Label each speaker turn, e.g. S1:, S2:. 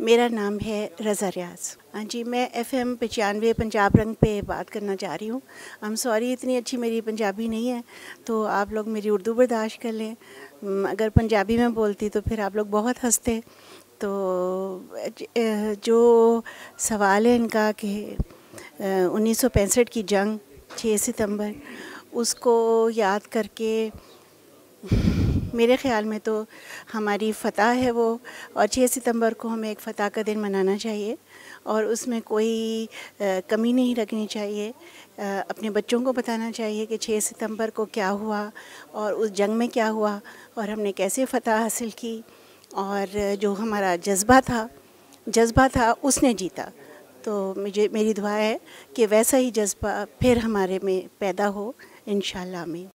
S1: मेरा नाम है रज़ा रियाज हाँ जी मैं एफ एम पचानवे पंजाब रंग पे बात करना चाह रही हूँ आई एम सॉरी इतनी अच्छी मेरी पंजाबी नहीं है तो आप लोग मेरी उर्दू बर्दाश्त कर लें अगर पंजाबी में बोलती तो फिर आप लोग बहुत हंसते तो जो सवाल है इनका कि उन्नीस की जंग 6 सितंबर उसको याद करके मेरे ख्याल में तो हमारी फ़तह है वो और छः सितंबर को हमें एक फ़तह का दिन मनाना चाहिए और उसमें कोई कमी नहीं रखनी चाहिए अपने बच्चों को बताना चाहिए कि 6 सितंबर को क्या हुआ और उस जंग में क्या हुआ और हमने कैसे फ़तह हासिल की और जो हमारा जज्बा था जज्बा था उसने जीता तो मुझे मेरी दुआ है कि वैसा ही जज्बा फिर हमारे में पैदा हो इन में